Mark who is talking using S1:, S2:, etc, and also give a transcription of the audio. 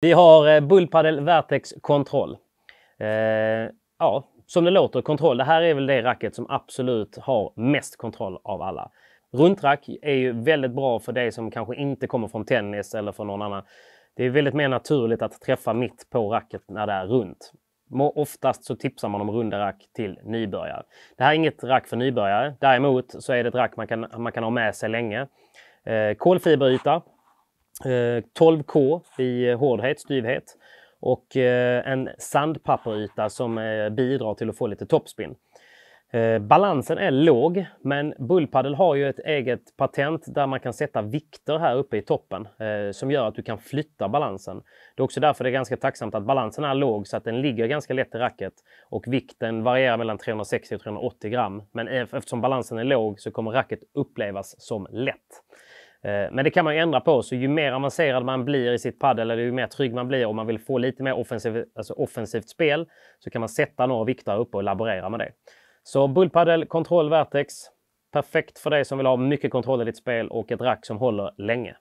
S1: Vi har eh, Bullpadel Vertex Kontroll. Eh, ja, som det låter, kontroll. Det här är väl det racket som absolut har mest kontroll av alla. Runtrack är ju väldigt bra för dig som kanske inte kommer från tennis eller från någon annan. Det är väldigt mer naturligt att träffa mitt på racket när det är runt. Oftast så tipsar man om runda rack till nybörjare. Det här är inget rack för nybörjare. Däremot så är det ett rack man kan, man kan ha med sig länge. Eh, kolfiberyta 12K eh, i hårdhet, styvhet och eh, en sandpapperyta som eh, bidrar till att få lite toppspin. Balansen är låg, men bullpaddel har ju ett eget patent där man kan sätta vikter här uppe i toppen som gör att du kan flytta balansen. Det är också därför det är ganska tacksamt att balansen är låg så att den ligger ganska lätt i racket och vikten varierar mellan 360 och 380 gram. Men e-, eftersom balansen är låg så kommer racket upplevas som lätt. Eh, men det kan man ju ändra på, så ju mer avancerad man blir i sitt paddel eller ju mer trygg man blir om man vill få lite mer offensiv, alltså offensivt spel så kan man sätta några viktar uppe och laborera med det. Så bullpaddel, kontroll, vertex. Perfekt för dig som vill ha mycket kontroll i ditt spel och ett rack som håller länge.